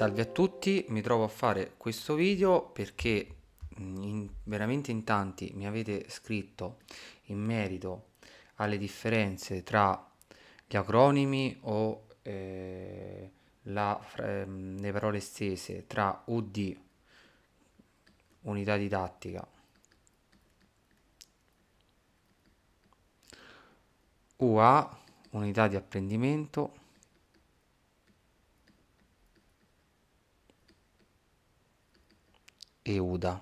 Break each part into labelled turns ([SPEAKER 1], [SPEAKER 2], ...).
[SPEAKER 1] Salve a tutti, mi trovo a fare questo video perché mm, in, veramente in tanti mi avete scritto in merito alle differenze tra gli acronimi o eh, la, eh, le parole stesse tra UD, unità didattica, UA, unità di apprendimento, e UDA,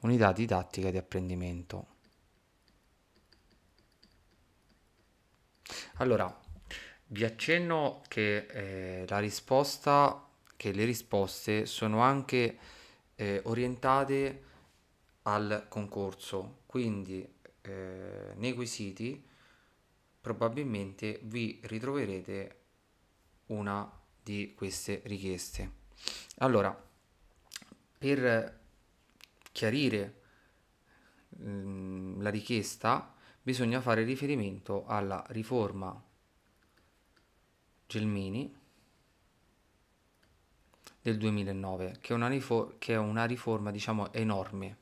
[SPEAKER 1] unità didattica di apprendimento. Allora, vi accenno che eh, la risposta, che le risposte sono anche eh, orientate al concorso, quindi eh, nei quesiti probabilmente vi ritroverete una di queste richieste. Allora, per chiarire mh, mm, la richiesta bisogna fare riferimento alla riforma Gelmini del 2009 che è una, riforma, che è una riforma diciamo enorme,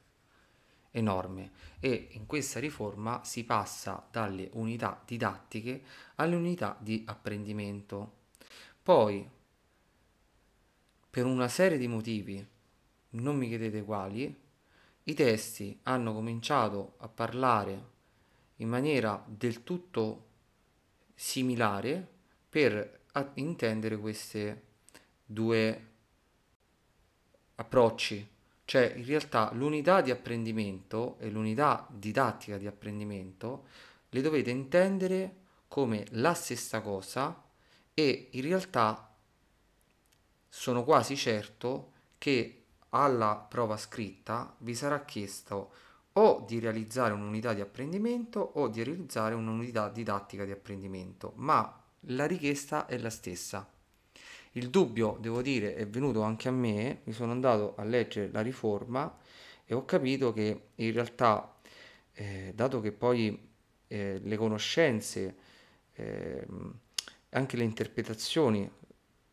[SPEAKER 1] enorme e in questa riforma si passa dalle unità didattiche alle unità di apprendimento poi per una serie di motivi non mi chiedete quali, i testi hanno cominciato a parlare in maniera del tutto similare per intendere questi due approcci. Cioè, in realtà l'unità di apprendimento e l'unità didattica di apprendimento le dovete intendere come la stessa cosa e in realtà sono quasi certo che alla prova scritta vi sarà chiesto o di realizzare un'unità di apprendimento o di realizzare un'unità didattica di apprendimento, ma la richiesta è la stessa. Il dubbio, devo dire, è venuto anche a me, mi sono andato a leggere la riforma e ho capito che in realtà, eh, dato che poi eh, le conoscenze, eh, anche le interpretazioni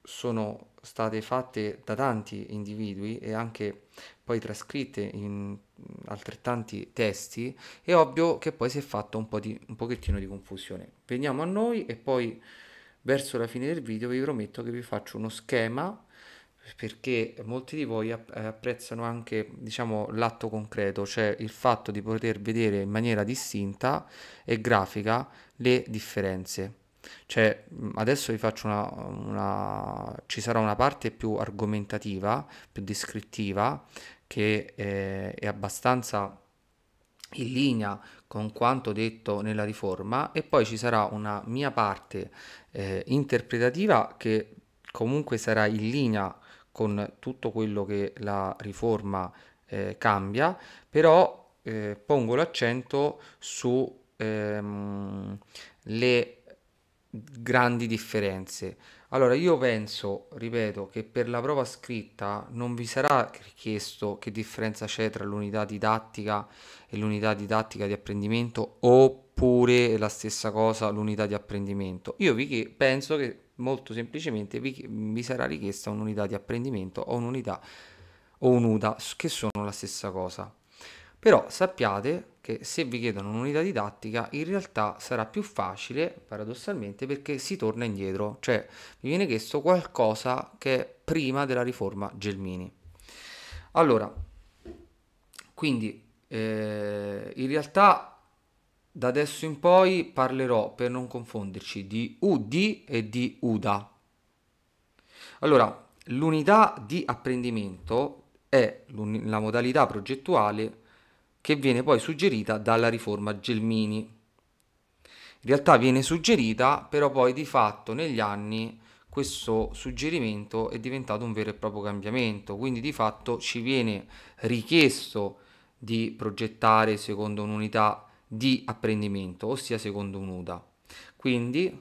[SPEAKER 1] sono state fatte da tanti individui e anche poi trascritte in altrettanti testi, è ovvio che poi si è fatto un, po di, un pochettino di confusione. Veniamo a noi e poi verso la fine del video vi prometto che vi faccio uno schema perché molti di voi eh, apprezzano anche diciamo, l'atto concreto, cioè il fatto di poter vedere in maniera distinta e grafica le differenze. Cioè, adesso vi faccio una, una, ci sarà una parte più argomentativa, più descrittiva, che è, eh, è abbastanza in linea con quanto detto nella riforma e poi ci sarà una mia parte eh, interpretativa che comunque sarà in linea con tutto quello che la riforma eh, cambia, però eh, pongo l'accento su ehm, le grandi differenze. Allora, io penso, ripeto, che per la prova scritta non vi sarà richiesto che differenza c'è tra l'unità didattica e l'unità didattica di apprendimento oppure la stessa cosa l'unità di apprendimento. Io vi penso che molto semplicemente vi, vi sarà richiesta un'unità di apprendimento o un'unità o un'UDA che sono la stessa cosa. Però sappiate che se vi chiedono un'unità didattica in realtà sarà più facile paradossalmente perché si torna indietro, cioè mi viene chiesto qualcosa che è prima della riforma Gelmini. Allora, quindi eh, in realtà da adesso in poi parlerò per non confonderci di UD e di UDA. Allora, l'unità di apprendimento è la modalità progettuale che viene poi suggerita dalla riforma Gelmini. In realtà viene suggerita, però poi di fatto negli anni questo suggerimento è diventato un vero e proprio cambiamento, quindi di fatto ci viene richiesto di progettare secondo un'unità di apprendimento, ossia secondo un'UDA. Quindi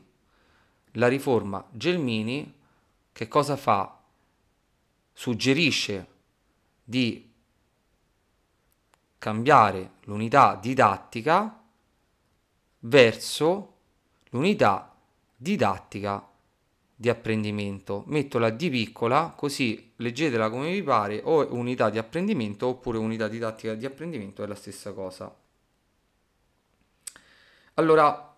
[SPEAKER 1] la riforma Gelmini che cosa fa? Suggerisce di cambiare l'unità didattica verso l'unità didattica di apprendimento. Metto la D piccola, così leggetela come vi pare, o unità di apprendimento oppure unità didattica di apprendimento è la stessa cosa. Allora,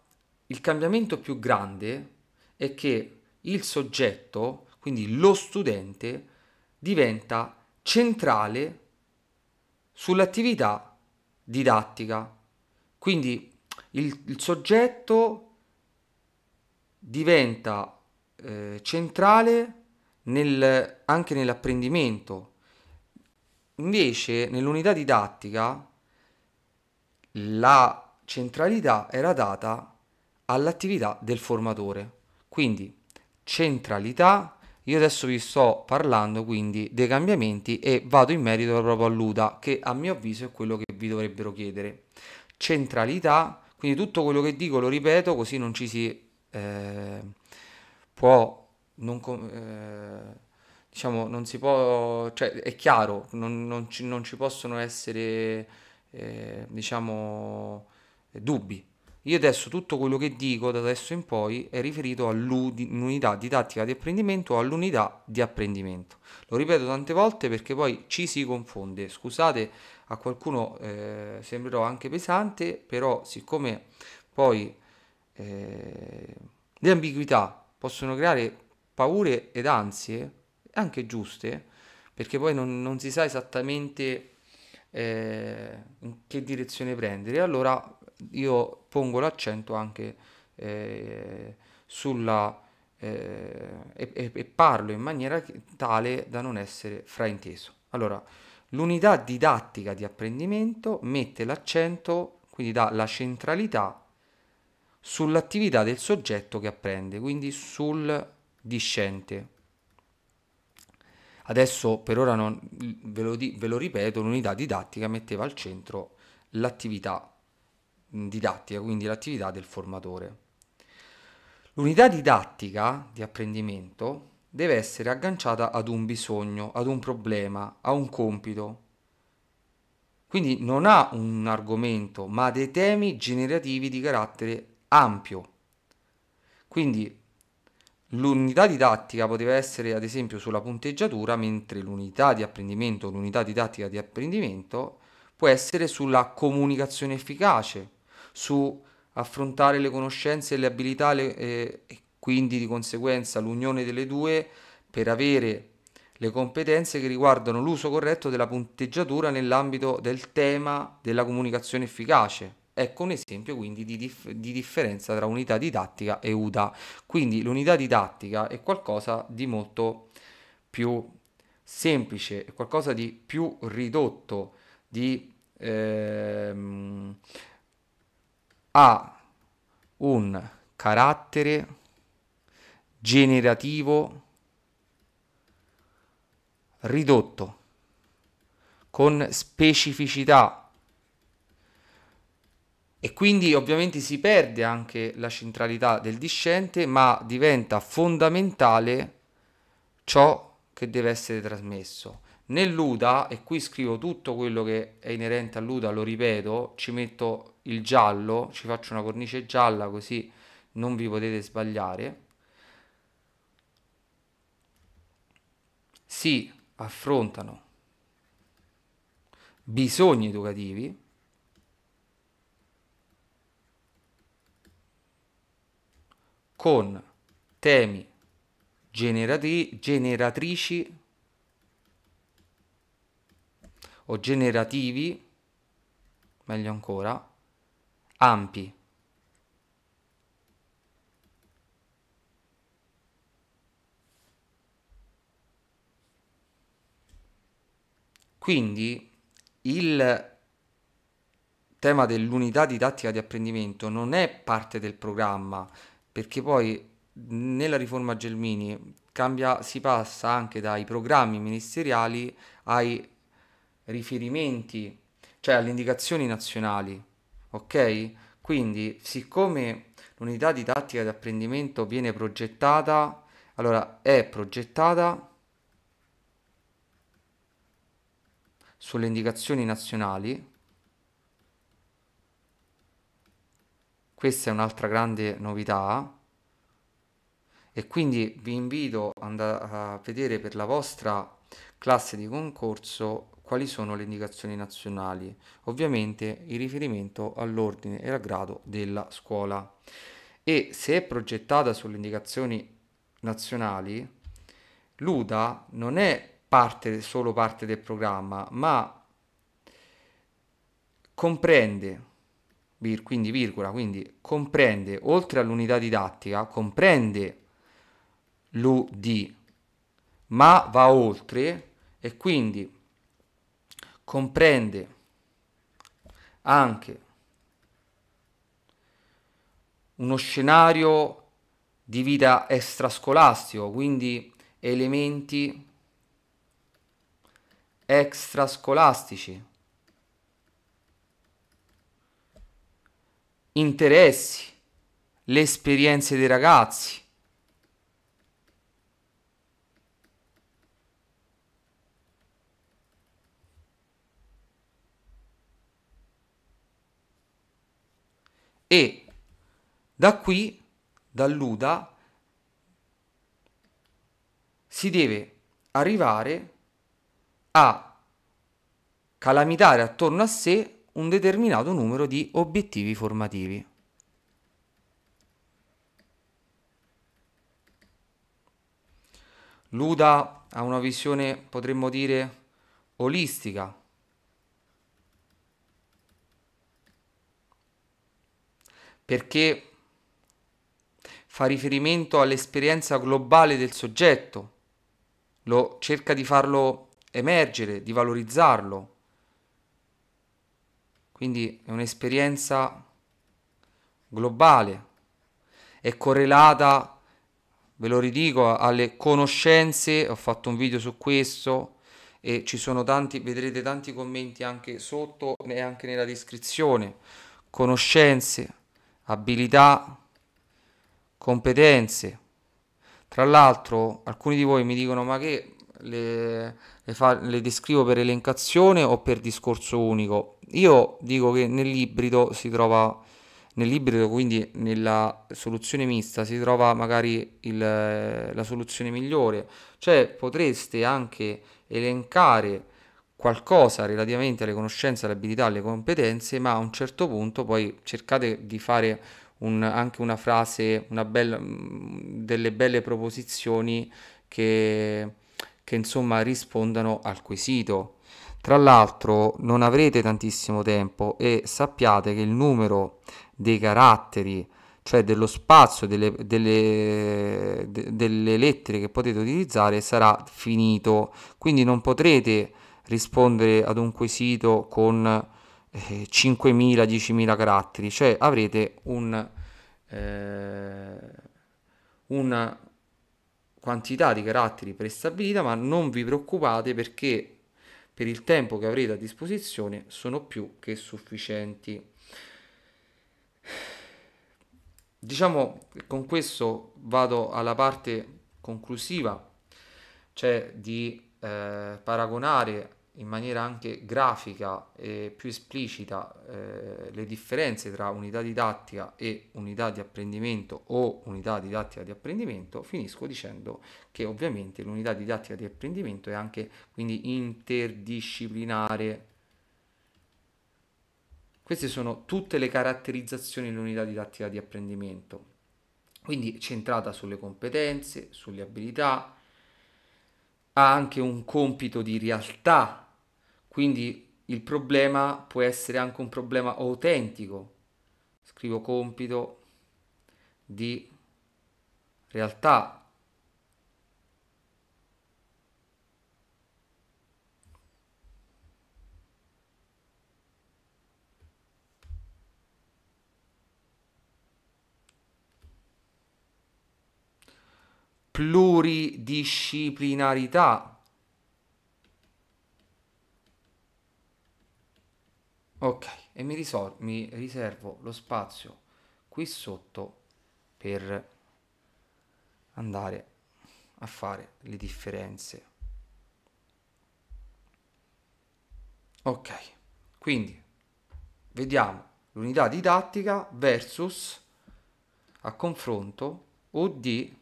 [SPEAKER 1] il cambiamento più grande è che il soggetto, quindi lo studente, diventa centrale sull'attività didattica. Quindi il, il soggetto diventa eh, centrale nel, anche nell'apprendimento. Invece nell'unità didattica la centralità era data all'attività del formatore. Quindi centralità io adesso vi sto parlando quindi dei cambiamenti e vado in merito proprio all'UDA che a mio avviso è quello che vi dovrebbero chiedere. Centralità, quindi tutto quello che dico lo ripeto così non ci si eh, può... Non, eh, diciamo, non si può, cioè è chiaro, non, non, ci, non ci, possono essere, eh, diciamo, dubbi. Io adesso tutto quello che dico da adesso in poi è riferito all'unità didattica di apprendimento o all'unità di apprendimento. Lo ripeto tante volte perché poi ci si confonde. Scusate, a qualcuno eh, sembrerò anche pesante, però siccome poi eh, le ambiguità possono creare paure ed ansie, anche giuste, perché poi non, non si sa esattamente eh, in che direzione prendere, allora io pongo l'accento anche eh, sulla... Eh, e, e parlo in maniera tale da non essere frainteso. Allora, l'unità didattica di apprendimento mette l'accento, quindi dà la centralità sull'attività del soggetto che apprende, quindi sul discente. Adesso per ora non, ve, lo, ve lo ripeto, l'unità didattica metteva al centro l'attività didattica, quindi l'attività del formatore. L'unità didattica di apprendimento deve essere agganciata ad un bisogno, ad un problema, a un compito. Quindi non ha un argomento, ma dei temi generativi di carattere ampio. Quindi l'unità didattica poteva essere ad esempio sulla punteggiatura, mentre l'unità di apprendimento, l'unità didattica di apprendimento può essere sulla comunicazione efficace, su affrontare le conoscenze e le abilità le, eh, e quindi di conseguenza l'unione delle due per avere le competenze che riguardano l'uso corretto della punteggiatura nell'ambito del tema della comunicazione efficace. Ecco un esempio quindi di, dif- di differenza tra unità didattica e UDA. Quindi l'unità didattica è qualcosa di molto più semplice, è qualcosa di più ridotto, di ehm, ha un carattere generativo ridotto con specificità e quindi ovviamente si perde anche la centralità del discente ma diventa fondamentale ciò che deve essere trasmesso Nell'UDA, e qui scrivo tutto quello che è inerente all'UDA, lo ripeto, ci metto il giallo, ci faccio una cornice gialla così non vi potete sbagliare. Si affrontano bisogni educativi con temi generatri generatrici o generativi, meglio ancora, ampi. Quindi il tema dell'unità didattica di apprendimento non è parte del programma, perché poi nella riforma Gelmini cambia, si passa anche dai programmi ministeriali ai riferimenti, cioè alle indicazioni nazionali, ok? Quindi, siccome l'unità didattica di apprendimento viene progettata, allora è progettata sulle indicazioni nazionali. Questa è un'altra grande novità e quindi vi invito ad andare a vedere per la vostra classe di concorso quali sono le indicazioni nazionali, ovviamente in riferimento all'ordine e al grado della scuola. E se è progettata sulle indicazioni nazionali, l'UDA non è parte, solo parte del programma, ma comprende quindi virgola, quindi comprende, oltre all'unità didattica, comprende l'UD, ma va oltre e quindi comprende anche uno scenario di vita extrascolastico, quindi elementi extrascolastici, interessi, le esperienze dei ragazzi, e da qui, dall'UDA, si deve arrivare a calamitare attorno a sé un determinato numero di obiettivi formativi. L'UDA ha una visione, potremmo dire, olistica, perché fa riferimento all'esperienza globale del soggetto, lo, cerca di farlo emergere, di valorizzarlo. Quindi è un'esperienza globale, è correlata, ve lo ridico, alle conoscenze, ho fatto un video su questo e ci sono tanti, vedrete tanti commenti anche sotto e anche nella descrizione, conoscenze abilità, competenze. Tra l'altro alcuni di voi mi dicono ma che le, le, fa, le descrivo per elencazione o per discorso unico? Io dico che nell'ibrido si trova nell'ibrido, quindi nella soluzione mista, si trova magari il, la soluzione migliore. Cioè potreste anche elencare qualcosa relativamente alle conoscenze, alle abilità, alle competenze, ma a un certo punto poi cercate di fare un, anche una frase, una bella, mm, delle belle proposizioni che, che insomma rispondano al quesito. Tra l'altro non avrete tantissimo tempo e sappiate che il numero dei caratteri, cioè dello spazio, delle, delle, de, delle lettere che potete utilizzare sarà finito, quindi non potrete rispondere ad un quesito con 5.000-10.000 eh, caratteri, cioè avrete un, eh, una quantità di caratteri prestabilita, ma non vi preoccupate perché per il tempo che avrete a disposizione sono più che sufficienti. Diciamo che con questo vado alla parte conclusiva, cioè di eh, paragonare in maniera anche grafica e più esplicita eh, le differenze tra unità didattica e unità di apprendimento o unità didattica di apprendimento, finisco dicendo che ovviamente l'unità didattica di apprendimento è anche quindi interdisciplinare. Queste sono tutte le caratterizzazioni dell'unità didattica di apprendimento, quindi centrata sulle competenze, sulle abilità, ha anche un compito di realtà quindi il problema può essere anche un problema autentico. Scrivo compito di realtà. pluridisciplinarità ok e mi, mi riservo lo spazio qui sotto per andare a fare le differenze ok quindi vediamo l'unità didattica versus a confronto UD,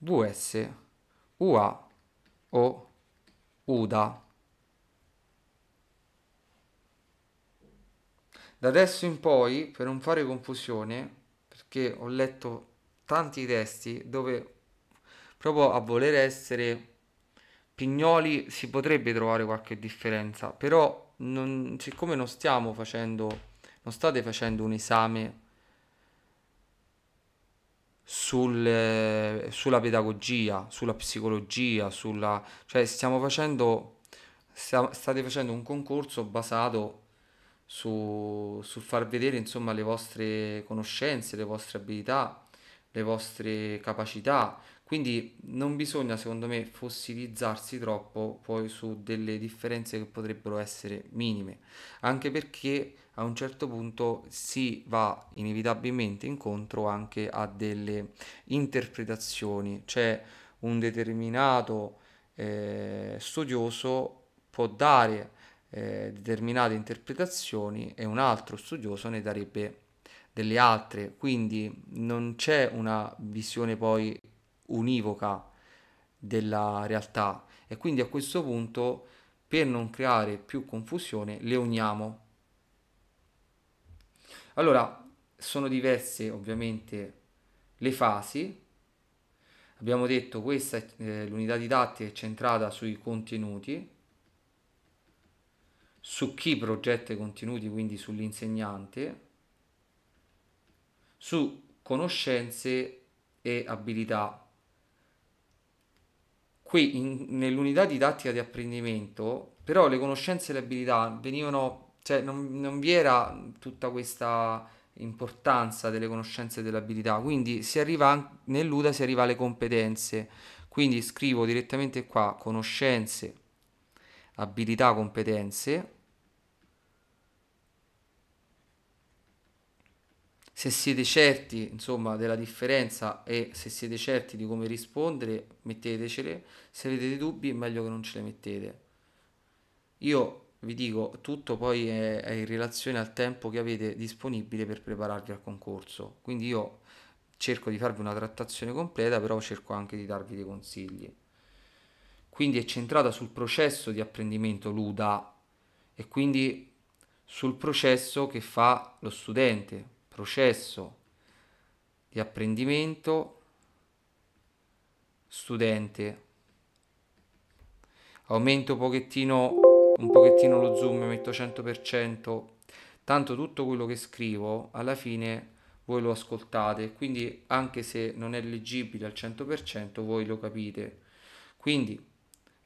[SPEAKER 1] VS, UA o UDA. Da adesso in poi, per non fare confusione, perché ho letto tanti testi dove proprio a voler essere pignoli si potrebbe trovare qualche differenza, però non, siccome non stiamo facendo, non state facendo un esame sul, sulla pedagogia, sulla psicologia, sulla, cioè stiamo facendo, stiamo, state facendo un concorso basato su, su far vedere insomma le vostre conoscenze, le vostre abilità, le vostre capacità. Quindi non bisogna, secondo me, fossilizzarsi troppo poi su delle differenze che potrebbero essere minime, anche perché a un certo punto si va inevitabilmente incontro anche a delle interpretazioni, cioè un determinato eh, studioso può dare eh, determinate interpretazioni e un altro studioso ne darebbe delle altre, quindi non c'è una visione poi univoca della realtà e quindi a questo punto per non creare più confusione le uniamo. Allora, sono diverse ovviamente le fasi. Abbiamo detto questa è eh, l'unità didattica è centrata sui contenuti, su chi progetta i contenuti, quindi sull'insegnante, su conoscenze e abilità. Qui in, nell'unità didattica di apprendimento, però le conoscenze e le abilità venivano, cioè non, non vi era tutta questa importanza delle conoscenze e delle abilità, quindi si arriva, nell'UDA si arriva alle competenze, quindi scrivo direttamente qua conoscenze abilità, competenze. Se siete certi, insomma, della differenza e se siete certi di come rispondere, mettetecele. Se avete dei dubbi, è meglio che non ce le mettete. Io vi dico, tutto poi è, è in relazione al tempo che avete disponibile per prepararvi al concorso. Quindi io cerco di farvi una trattazione completa, però cerco anche di darvi dei consigli quindi è centrata sul processo di apprendimento l'UDA e quindi sul processo che fa lo studente, processo di apprendimento studente. Aumento un pochettino, un pochettino lo zoom, metto 100%, tanto tutto quello che scrivo alla fine voi lo ascoltate, quindi anche se non è leggibile al 100% voi lo capite. Quindi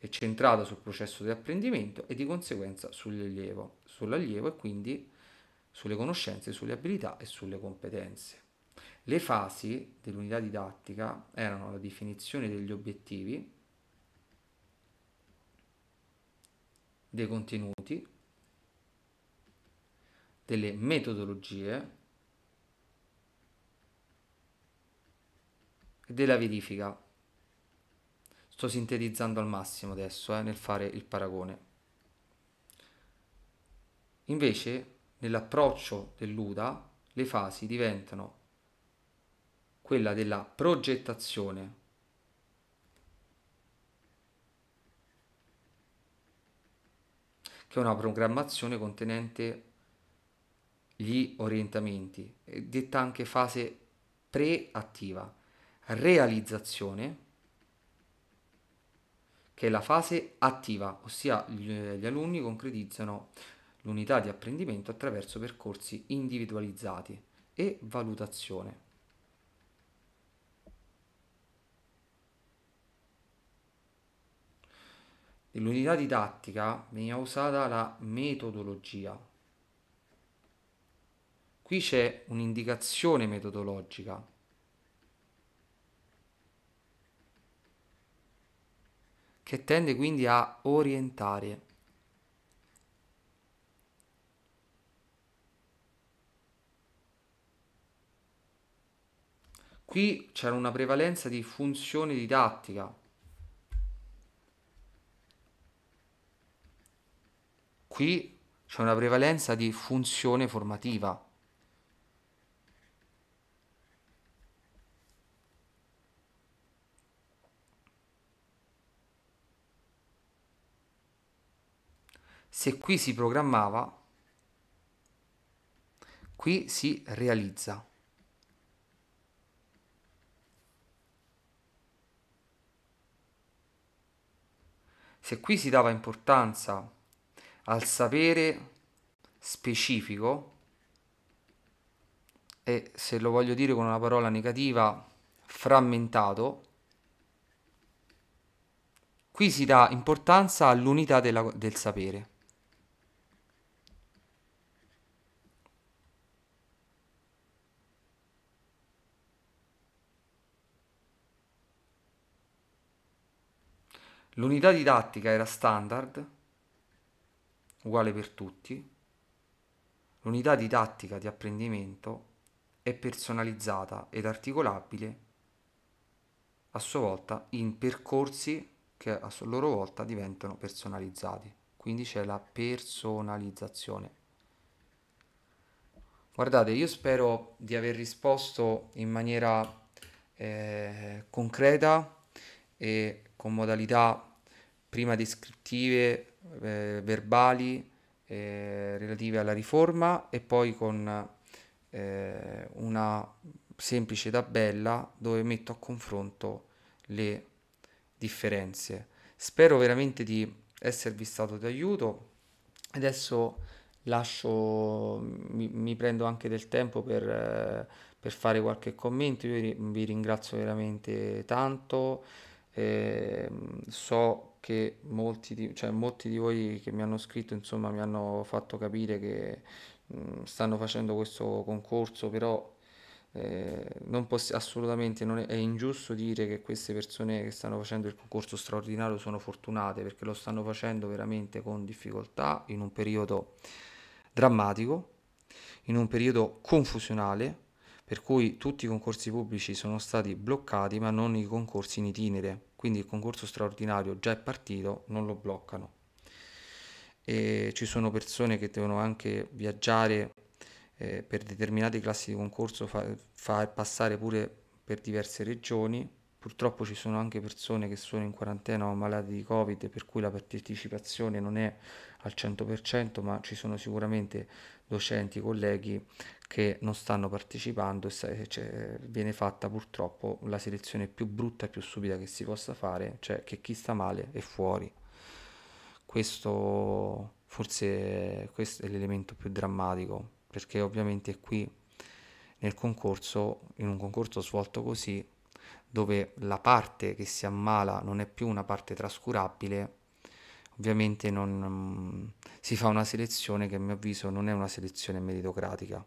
[SPEAKER 1] è centrata sul processo di apprendimento e di conseguenza sull'allievo, sull'allievo e quindi sulle conoscenze, sulle abilità e sulle competenze. Le fasi dell'unità didattica erano la definizione degli obiettivi, dei contenuti, delle metodologie e della verifica sto sintetizzando al massimo adesso eh, nel fare il paragone. Invece nell'approccio dell'UDA le fasi diventano quella della progettazione. che è una programmazione contenente gli orientamenti, eh, detta anche fase preattiva, realizzazione, che è la fase attiva, ossia gli alunni concretizzano l'unità di apprendimento attraverso percorsi individualizzati e valutazione. Nell'unità didattica veniva usata la metodologia. Qui c'è un'indicazione metodologica che tende quindi a orientare. Qui c'è una prevalenza di funzione didattica. Qui c'è una prevalenza di funzione formativa. Se qui si programmava, qui si realizza. Se qui si dava importanza al sapere specifico, e se lo voglio dire con una parola negativa, frammentato, qui si dà importanza all'unità del sapere. L'unità didattica era standard, uguale per tutti. L'unità didattica di apprendimento è personalizzata ed articolabile a sua volta in percorsi che a loro volta diventano personalizzati. Quindi c'è la personalizzazione. Guardate, io spero di aver risposto in maniera eh, concreta e con modalità prima descrittive, eh, verbali, eh, relative alla riforma e poi con eh, una semplice tabella dove metto a confronto le differenze. Spero veramente di esservi stato d'aiuto. Adesso lascio, mi, mi prendo anche del tempo per, per fare qualche commento. Io vi ringrazio veramente tanto. Eh, so che molti di, cioè, molti di, voi che mi hanno scritto insomma, mi hanno fatto capire che mh, mm, stanno facendo questo concorso, però eh, non poss- assolutamente non è, è, ingiusto dire che queste persone che stanno facendo il concorso straordinario sono fortunate perché lo stanno facendo veramente con difficoltà in un periodo drammatico, in un periodo confusionale per cui tutti i concorsi pubblici sono stati bloccati ma non i concorsi in itinere, quindi il concorso straordinario già è partito, non lo bloccano. E ci sono persone che devono anche viaggiare eh, per determinate classi di concorso, far fa passare pure per diverse regioni, purtroppo ci sono anche persone che sono in quarantena o malate di covid per cui la partecipazione non è al 100% ma ci sono sicuramente docenti, colleghi che non stanno partecipando eh, cioè, eh, viene fatta purtroppo la selezione più brutta e più stupida che si possa fare, cioè che chi sta male è fuori. Questo forse questo è l'elemento più drammatico, perché ovviamente qui nel concorso, in un concorso svolto così, dove la parte che si ammala non è più una parte trascurabile, ovviamente non, mm, si fa una selezione che a mio avviso non è una selezione meritocratica.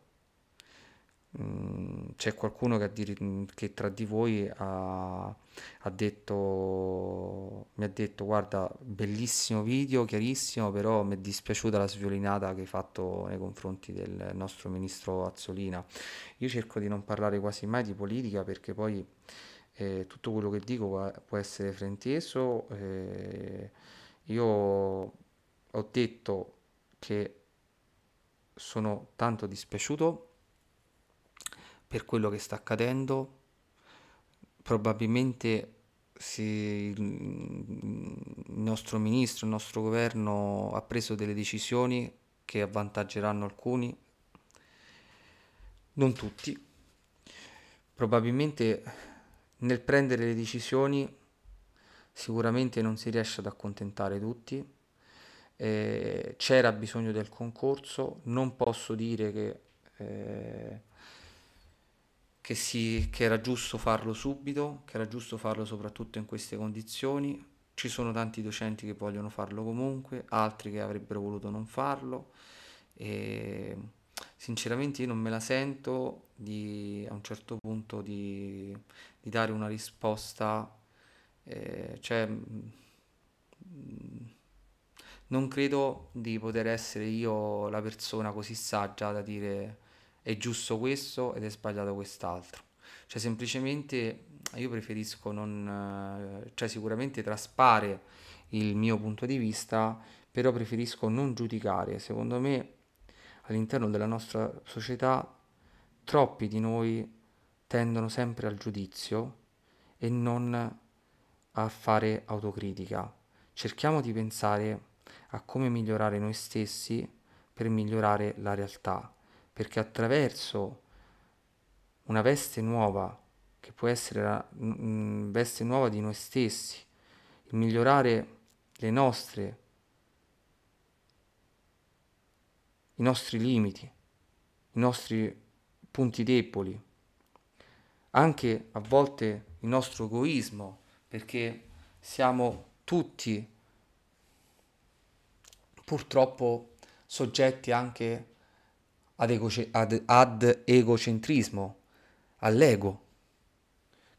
[SPEAKER 1] Mm, c'è qualcuno che, dire, mm, che tra di voi ha, ha detto, mi ha detto guarda bellissimo video, chiarissimo, però mi è dispiaciuta la sviolinata che hai fatto nei confronti del nostro ministro Azzolina. Io cerco di non parlare quasi mai di politica perché poi eh, tutto quello che dico può essere frainteso. Eh, io ho detto che sono tanto dispiaciuto per quello che sta accadendo. Probabilmente si, il nostro ministro, il nostro governo ha preso delle decisioni che avvantaggeranno alcuni, non tutti. Probabilmente nel prendere le decisioni sicuramente non si riesce ad accontentare tutti, eh, c'era bisogno del concorso, non posso dire che, eh, che, si, che era giusto farlo subito, che era giusto farlo soprattutto in queste condizioni, ci sono tanti docenti che vogliono farlo comunque, altri che avrebbero voluto non farlo. E sinceramente io non me la sento di, a un certo punto di, di dare una risposta eh, cioè, mm, mm, non credo di poter essere io la persona così saggia da dire è giusto questo ed è sbagliato quest'altro. Cioè, semplicemente io preferisco non, eh, cioè, sicuramente traspare il mio punto di vista, però preferisco non giudicare. Secondo me, all'interno della nostra società, troppi di noi tendono sempre al giudizio e non a fare autocritica. Cerchiamo di pensare a come migliorare noi stessi per migliorare la realtà, perché attraverso una veste nuova, che può essere la mh, mm, mm, veste nuova di noi stessi, migliorare le nostre, i nostri limiti, i nostri punti deboli, anche a volte il nostro egoismo perché siamo tutti purtroppo soggetti anche ad, egoce- ad, ad egocentrismo, all'ego,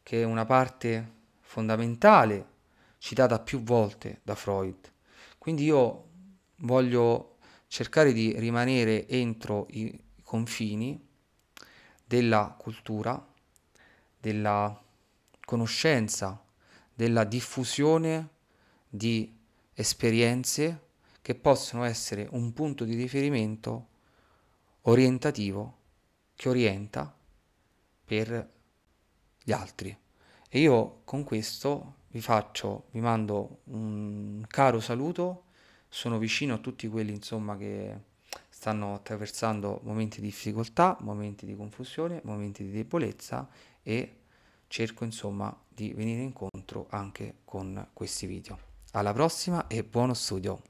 [SPEAKER 1] che è una parte fondamentale citata più volte da Freud. Quindi io voglio cercare di rimanere entro i confini della cultura, della conoscenza della diffusione di esperienze che possono essere un punto di riferimento orientativo che orienta per gli altri. E io con questo vi faccio, vi mando un caro saluto, sono vicino a tutti quelli insomma che stanno attraversando momenti di difficoltà, momenti di confusione, momenti di debolezza e cerco insomma di venire incontro anche con questi video. Alla prossima e buono studio!